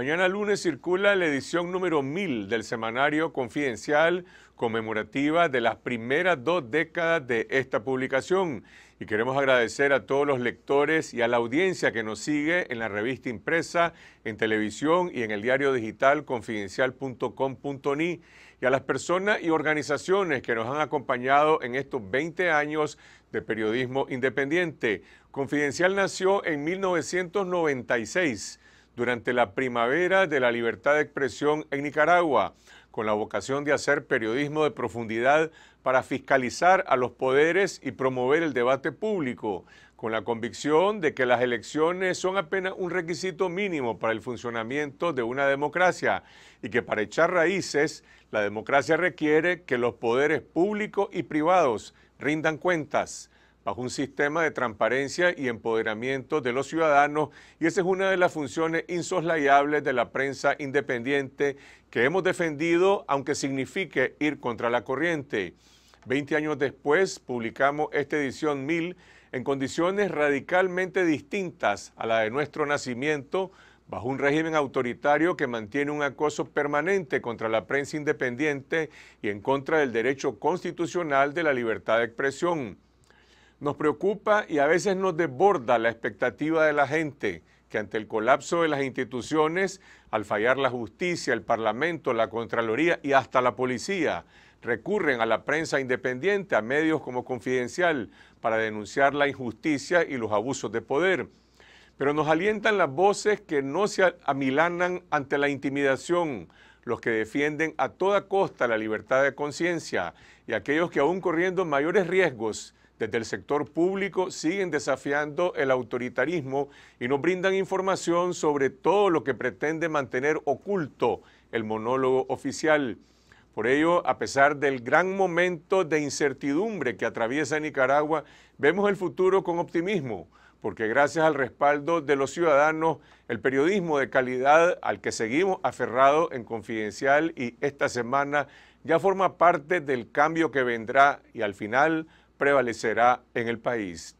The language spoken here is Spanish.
Mañana lunes circula la edición número 1000 del semanario confidencial conmemorativa de las primeras dos décadas de esta publicación y queremos agradecer a todos los lectores y a la audiencia que nos sigue en la revista impresa, en televisión y en el diario digital confidencial.com.ni y a las personas y organizaciones que nos han acompañado en estos 20 años de periodismo independiente. Confidencial nació en 1996 durante la primavera de la libertad de expresión en Nicaragua, con la vocación de hacer periodismo de profundidad para fiscalizar a los poderes y promover el debate público, con la convicción de que las elecciones son apenas un requisito mínimo para el funcionamiento de una democracia y que para echar raíces, la democracia requiere que los poderes públicos y privados rindan cuentas bajo un sistema de transparencia y empoderamiento de los ciudadanos y esa es una de las funciones insoslayables de la prensa independiente que hemos defendido aunque signifique ir contra la corriente. Veinte años después publicamos esta edición 1000 en condiciones radicalmente distintas a la de nuestro nacimiento bajo un régimen autoritario que mantiene un acoso permanente contra la prensa independiente y en contra del derecho constitucional de la libertad de expresión. Nos preocupa y a veces nos desborda la expectativa de la gente que ante el colapso de las instituciones, al fallar la justicia, el Parlamento, la Contraloría y hasta la policía, recurren a la prensa independiente, a medios como Confidencial, para denunciar la injusticia y los abusos de poder. Pero nos alientan las voces que no se amilanan ante la intimidación, los que defienden a toda costa la libertad de conciencia y aquellos que aún corriendo mayores riesgos desde el sector público siguen desafiando el autoritarismo y nos brindan información sobre todo lo que pretende mantener oculto el monólogo oficial. Por ello, a pesar del gran momento de incertidumbre que atraviesa Nicaragua, vemos el futuro con optimismo, porque gracias al respaldo de los ciudadanos, el periodismo de calidad al que seguimos aferrado en Confidencial y esta semana ya forma parte del cambio que vendrá y al final prevalecerá en el país.